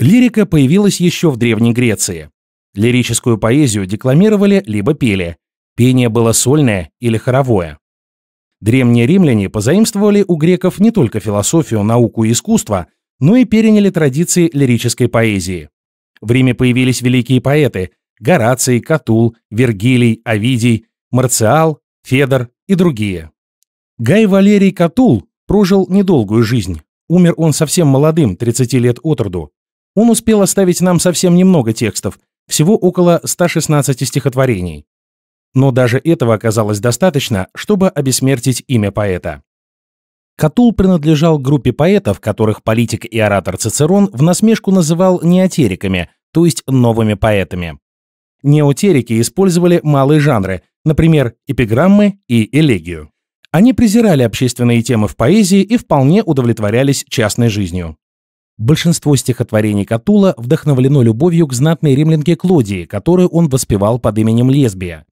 Лирика появилась еще в Древней Греции. Лирическую поэзию декламировали либо пели. Пение было сольное или хоровое. Древние римляне позаимствовали у греков не только философию, науку и искусство, но и переняли традиции лирической поэзии. В Риме появились великие поэты – Гораций, Катул, Вергилий, Овидий, Марциал, Федор и другие. Гай Валерий Катул прожил недолгую жизнь. Умер он совсем молодым, 30 лет от роду. Он успел оставить нам совсем немного текстов, всего около 116 стихотворений. Но даже этого оказалось достаточно, чтобы обесмертить имя поэта. Катул принадлежал группе поэтов, которых политик и оратор Цицерон в насмешку называл неотериками, то есть новыми поэтами. Неотерики использовали малые жанры, например, эпиграммы и элегию. Они презирали общественные темы в поэзии и вполне удовлетворялись частной жизнью. Большинство стихотворений Катула вдохновлено любовью к знатной римлянке Клодии, которую он воспевал под именем Лесбия.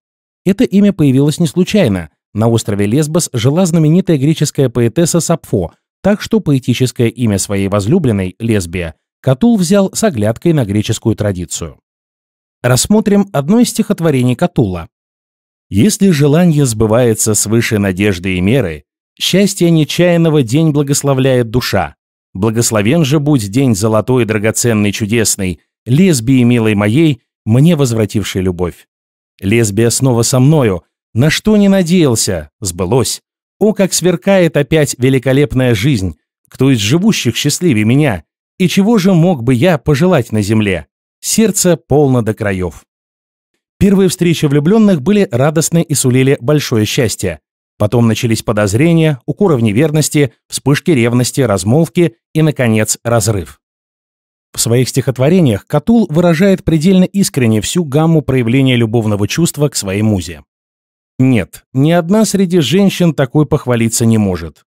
Это имя появилось не случайно. На острове Лесбос жила знаменитая греческая поэтесса Сапфо, так что поэтическое имя своей возлюбленной, Лесбия, Катул взял с оглядкой на греческую традицию. Рассмотрим одно из стихотворений Катула. «Если желание сбывается свыше надежды и меры, счастье нечаянного день благословляет душа, Благословен же будь день золотой, драгоценный, чудесный, лесбии милой моей, мне возвратившей любовь. Лесбия снова со мною, на что не надеялся, сбылось. О, как сверкает опять великолепная жизнь, кто из живущих счастливее меня, и чего же мог бы я пожелать на земле? Сердце полно до краев. Первые встречи влюбленных были радостны и сулили большое счастье. Потом начались подозрения, укоры в неверности, вспышки ревности, размолвки и, наконец, разрыв. В своих стихотворениях Катул выражает предельно искренне всю гамму проявления любовного чувства к своей музе. Нет, ни одна среди женщин такой похвалиться не может.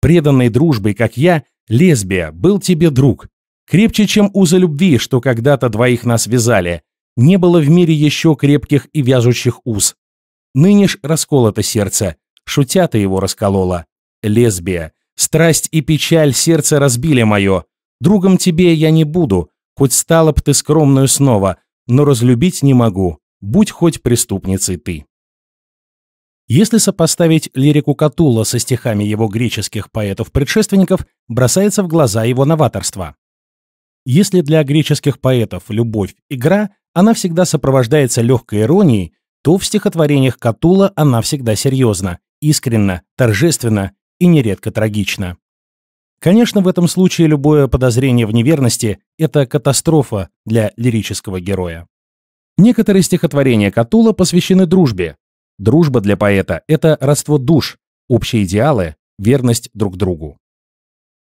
Преданной дружбой, как я, лесбия, был тебе друг. Крепче, чем уза любви, что когда-то двоих нас вязали. Не было в мире еще крепких и вяжущих уз. Ныне ж расколото сердце, Шутя ты его расколола. Лесбия, страсть и печаль сердце разбили мое. Другом тебе я не буду, хоть стала б ты скромную снова, но разлюбить не могу. Будь хоть преступницей ты. Если сопоставить лирику Катула со стихами его греческих поэтов-предшественников, бросается в глаза его новаторство. Если для греческих поэтов любовь – игра, она всегда сопровождается легкой иронией, то в стихотворениях Катула она всегда серьезна, искренно, торжественно и нередко трагично. Конечно, в этом случае любое подозрение в неверности – это катастрофа для лирического героя. Некоторые стихотворения Катула посвящены дружбе. Дружба для поэта – это родство душ, общие идеалы, верность друг другу.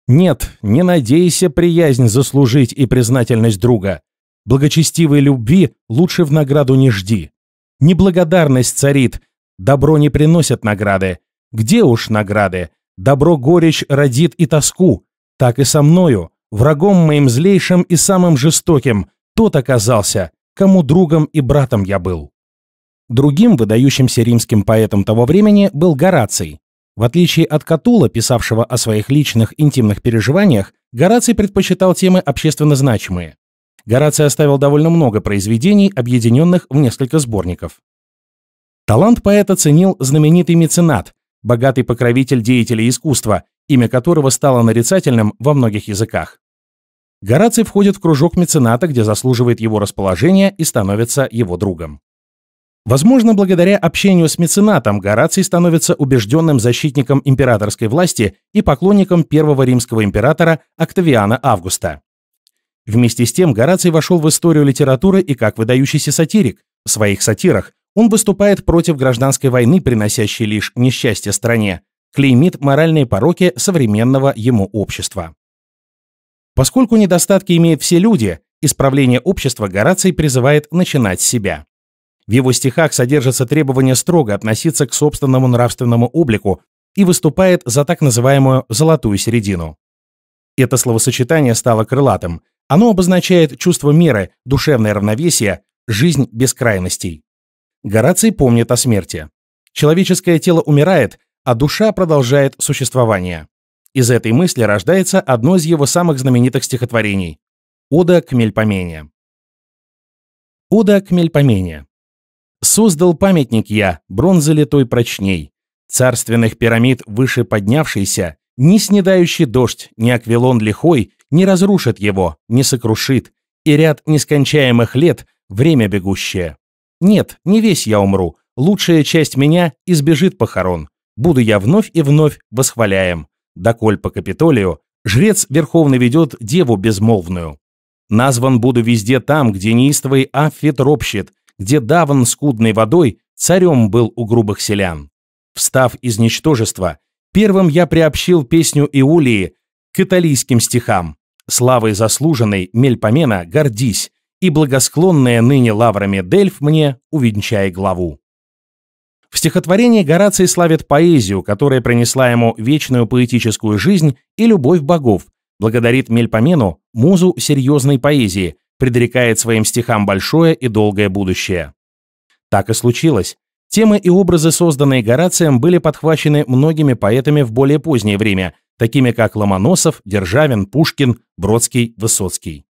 Нет, не надейся приязнь заслужить и признательность друга. Благочестивой любви лучше в награду не жди. Неблагодарность царит, Добро не приносит награды. Где уж награды? Добро горечь родит и тоску. Так и со мною, врагом моим злейшим и самым жестоким, тот оказался, кому другом и братом я был. Другим выдающимся римским поэтом того времени был Гораций. В отличие от Катула, писавшего о своих личных интимных переживаниях, Гораций предпочитал темы общественно значимые. Гораций оставил довольно много произведений, объединенных в несколько сборников. Талант поэта ценил знаменитый меценат, богатый покровитель деятелей искусства, имя которого стало нарицательным во многих языках. Гораций входит в кружок мецената, где заслуживает его расположение и становится его другом. Возможно, благодаря общению с меценатом Гораций становится убежденным защитником императорской власти и поклонником первого римского императора Октавиана Августа. Вместе с тем Гораций вошел в историю литературы и как выдающийся сатирик в своих сатирах, он выступает против гражданской войны, приносящей лишь несчастье стране, клеймит моральные пороки современного ему общества. Поскольку недостатки имеют все люди, исправление общества Гораций призывает начинать с себя. В его стихах содержится требование строго относиться к собственному нравственному облику и выступает за так называемую «золотую середину». Это словосочетание стало крылатым. Оно обозначает чувство меры, душевное равновесие, жизнь без крайностей. Гораций помнит о смерти. Человеческое тело умирает, а душа продолжает существование. Из этой мысли рождается одно из его самых знаменитых стихотворений – «Ода к Мельпомене». «Ода к Мельпомене. Создал памятник я, бронзы литой прочней, царственных пирамид выше поднявшийся, ни снедающий дождь, ни аквилон лихой не разрушит его, не сокрушит, и ряд нескончаемых лет – время бегущее. Нет, не весь я умру. Лучшая часть меня избежит похорон. Буду я вновь и вновь восхваляем. Доколь по Капитолию жрец верховный ведет деву безмолвную. Назван буду везде там, где неистовый Аффит ропщет, где Даван скудной водой царем был у грубых селян. Встав из ничтожества, первым я приобщил песню Иулии к италийским стихам. Славой заслуженной, мельпомена, гордись, и благосклонная ныне лаврами Дельф мне, увенчай главу. В стихотворении Гораций славит поэзию, которая принесла ему вечную поэтическую жизнь и любовь богов, благодарит Мельпомену, музу серьезной поэзии, предрекает своим стихам большое и долгое будущее. Так и случилось. Темы и образы, созданные Горацием, были подхвачены многими поэтами в более позднее время, такими как Ломоносов, Державин, Пушкин, Бродский, Высоцкий.